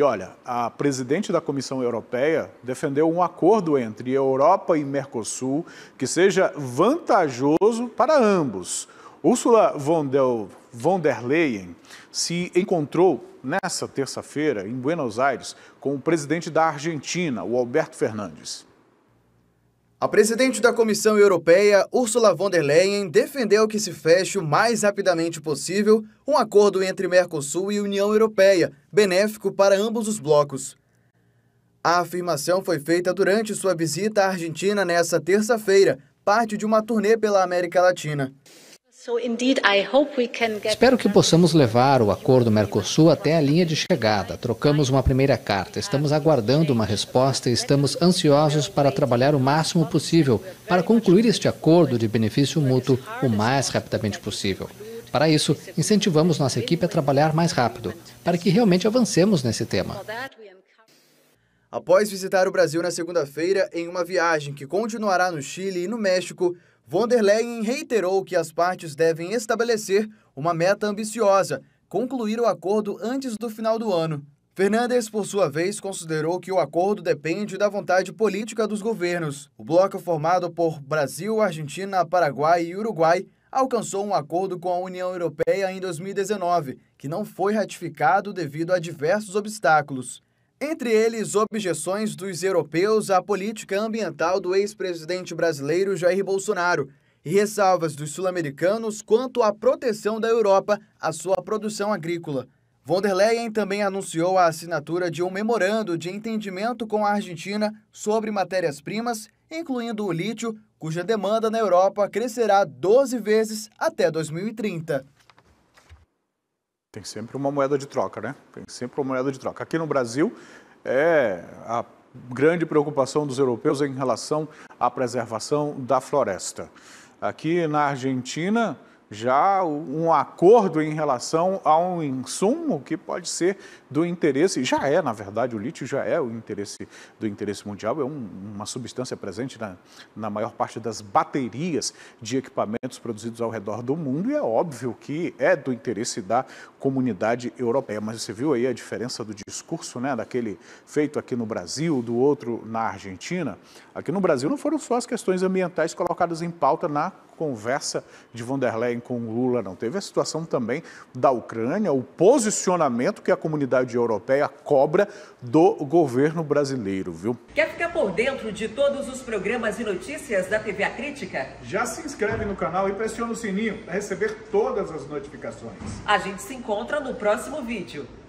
E olha, a presidente da Comissão Europeia defendeu um acordo entre Europa e Mercosul que seja vantajoso para ambos. Ursula von der, von der Leyen se encontrou nessa terça-feira em Buenos Aires com o presidente da Argentina, o Alberto Fernandes. A presidente da Comissão Europeia, Ursula von der Leyen, defendeu que se feche o mais rapidamente possível um acordo entre Mercosul e União Europeia, benéfico para ambos os blocos. A afirmação foi feita durante sua visita à Argentina nesta terça-feira, parte de uma turnê pela América Latina. Espero que possamos levar o acordo Mercosul até a linha de chegada. Trocamos uma primeira carta, estamos aguardando uma resposta e estamos ansiosos para trabalhar o máximo possível para concluir este acordo de benefício mútuo o mais rapidamente possível. Para isso, incentivamos nossa equipe a trabalhar mais rápido, para que realmente avancemos nesse tema. Após visitar o Brasil na segunda-feira, em uma viagem que continuará no Chile e no México, Leyen reiterou que as partes devem estabelecer uma meta ambiciosa, concluir o acordo antes do final do ano. Fernandes, por sua vez, considerou que o acordo depende da vontade política dos governos. O bloco formado por Brasil, Argentina, Paraguai e Uruguai alcançou um acordo com a União Europeia em 2019, que não foi ratificado devido a diversos obstáculos. Entre eles, objeções dos europeus à política ambiental do ex-presidente brasileiro Jair Bolsonaro e ressalvas dos sul-americanos quanto à proteção da Europa à sua produção agrícola. Von der Leyen também anunciou a assinatura de um memorando de entendimento com a Argentina sobre matérias-primas, incluindo o lítio, cuja demanda na Europa crescerá 12 vezes até 2030. Tem sempre uma moeda de troca, né? Tem sempre uma moeda de troca. Aqui no Brasil, é a grande preocupação dos europeus em relação à preservação da floresta. Aqui na Argentina, já um acordo em relação a um insumo que pode ser do interesse, já é, na verdade, o lítio já é o interesse do interesse mundial, é um, uma substância presente na, na maior parte das baterias de equipamentos produzidos ao redor do mundo e é óbvio que é do interesse da comunidade europeia. Mas você viu aí a diferença do discurso, né, daquele feito aqui no Brasil, do outro na Argentina? Aqui no Brasil não foram só as questões ambientais colocadas em pauta na conversa de Van der Leyen com Lula, não. Teve a situação também da Ucrânia, o posicionamento que a comunidade europeia cobra do governo brasileiro, viu? Quer ficar por dentro de todos os programas e notícias da TV A Crítica? Já se inscreve no canal e pressiona o sininho para receber todas as notificações. A gente se encontra no próximo vídeo.